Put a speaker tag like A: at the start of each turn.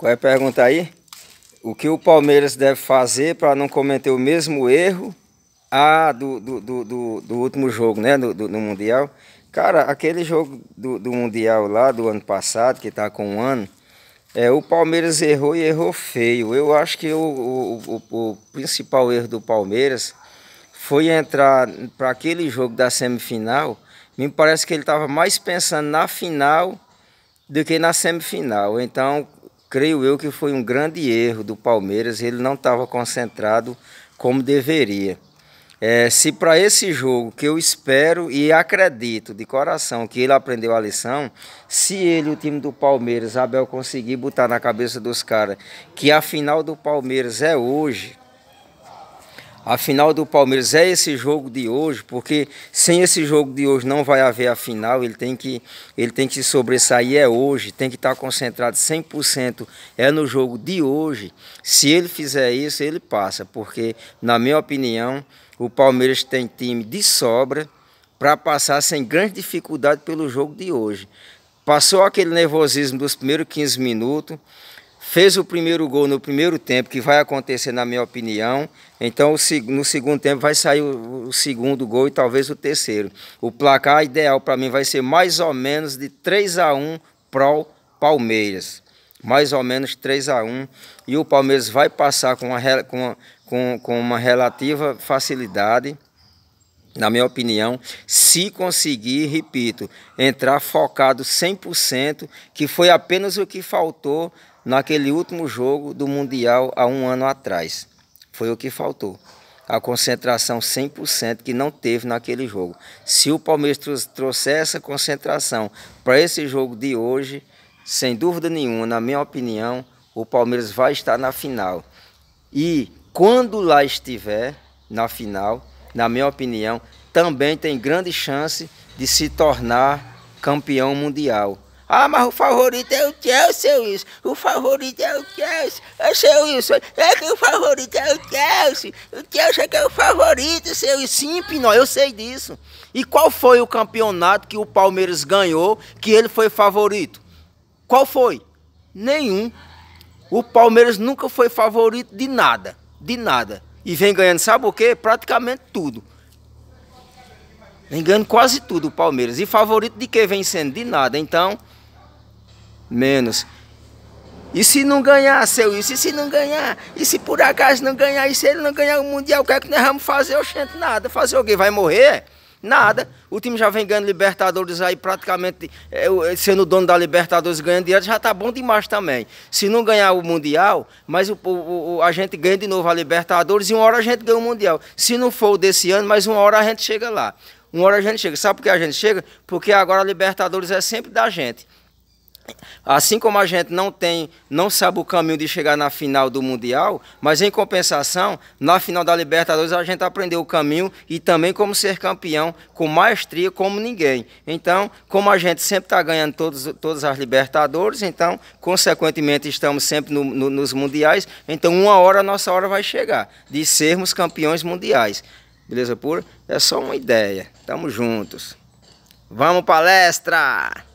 A: Qual é a pergunta aí? O que o Palmeiras deve fazer para não cometer o mesmo erro ah, do, do, do, do, último jogo, né? Do, do, Mundial. Cara, aquele jogo do, do Mundial lá do ano passado, que está com um ano, é, o Palmeiras errou e errou feio. Eu acho que o, o, o, o principal erro do Palmeiras foi entrar para aquele jogo da semifinal. Me parece que ele estava mais pensando na final do que na semifinal. Então, creio eu que foi um grande erro do Palmeiras, ele não estava concentrado como deveria. É, se para esse jogo que eu espero e acredito de coração que ele aprendeu a lição, se ele, o time do Palmeiras, Abel conseguir botar na cabeça dos caras que a final do Palmeiras é hoje, a final do Palmeiras é esse jogo de hoje, porque sem esse jogo de hoje não vai haver a final, ele tem que, ele tem que sobressair, é hoje, tem que estar concentrado 100%, é no jogo de hoje. Se ele fizer isso, ele passa, porque, na minha opinião, o Palmeiras tem time de sobra para passar sem grande dificuldade pelo jogo de hoje. Passou aquele nervosismo dos primeiros 15 minutos, fez o primeiro gol no primeiro tempo, que vai acontecer na minha opinião, então no segundo tempo vai sair o, segundo gol e talvez o terceiro. O placar ideal para mim vai ser mais ou menos de 3 a 1 pro Palmeiras. Mais ou menos 3 a 1 e o Palmeiras vai passar com uma, com, com, com uma relativa facilidade na minha opinião, se conseguir, repito, entrar focado 100%, que foi apenas o que faltou naquele último jogo do Mundial há um ano atrás. Foi o que faltou. A concentração 100% que não teve naquele jogo. Se o Palmeiras trouxer essa concentração para esse jogo de hoje, sem dúvida nenhuma, na minha opinião, o Palmeiras vai estar na final. E quando lá estiver, na final, na minha opinião, também tem grande chance de se tornar campeão mundial. Ah, mas o favorito é o Chelsea, Wilson. O favorito é o Chelsea. É seu Wilson, é que o favorito é o Chelsea. O Chelsea é que é o favorito, seu Wilson. Sim, Pinó, eu sei disso. E qual foi o campeonato que o Palmeiras ganhou que ele foi favorito? Qual foi? Nenhum. O Palmeiras nunca foi favorito de nada. De nada. E vem ganhando, sabe o quê? Praticamente tudo. Vem ganhando quase tudo o Palmeiras. E favorito de quê? Vem sendo de nada. Então, menos. E se não ganhar, seu isso? E se não ganhar? E se por acaso não ganhar? E se ele não ganhar o Mundial, o que é que nós vamos fazer? Oxente, nada. Fazer o quê? Vai morrer? Nada. O time já vem ganhando Libertadores aí praticamente é, é sendo dono da Libertadores ganhando dinheiro, já está bom demais também. Se não ganhar o Mundial, mas o, o, a gente ganha de novo a Libertadores e uma hora a gente ganha o Mundial. Se não for o desse ano, mas uma hora a gente chega lá. Uma hora a gente chega. Sabe por que a gente chega? Porque agora a Libertadores é sempre da gente. Assim como a gente não tem, não sabe o caminho de chegar na final do Mundial, mas em compensação, na final da Libertadores a gente aprendeu o caminho e também como ser campeão com maestria como ninguém. Então, como a gente sempre está ganhando todos, todas as Libertadores, então, consequentemente, estamos sempre no, no, nos Mundiais, então uma hora a nossa hora vai chegar de sermos campeões mundiais. Beleza pura? É só uma ideia. Tamo juntos. Vamos palestra!